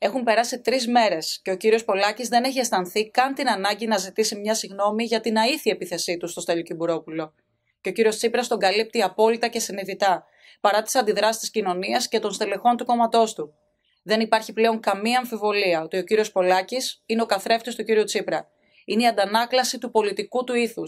Έχουν περάσει τρεις μέρες και ο κύριος Πολάκης δεν έχει αισθανθεί καν την ανάγκη να ζητήσει μια συγγνώμη για την αήθεια επίθεσή του στο Στέλιο Κυμπουρόπουλο. Και ο κύριος Τσίπρας τον καλύπτει απόλυτα και συνειδητά, παρά τις αντιδράσεις της κοινωνίας και των στελεχών του κόμματός του. Δεν υπάρχει πλέον καμία αμφιβολία ότι ο κύριος Πολάκης είναι ο καθρέφτης του κύριου Τσίπρα. Είναι η αντανάκλαση του πολιτικού του ήθους,